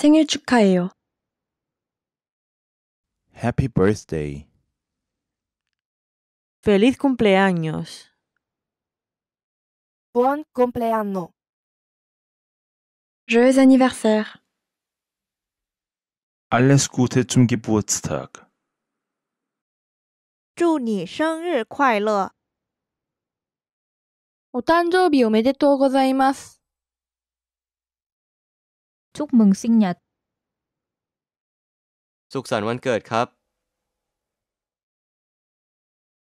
생일 축하해요. Happy birthday. Feliz cumpleaños. Buon compleanno. Joyeux anniversaire. Alles Gute zum Geburtstag. 祝你生日快乐。お誕生日おめでとうございます。Chúc mừng sinh nhật สุขสันต์วันเกิดครับ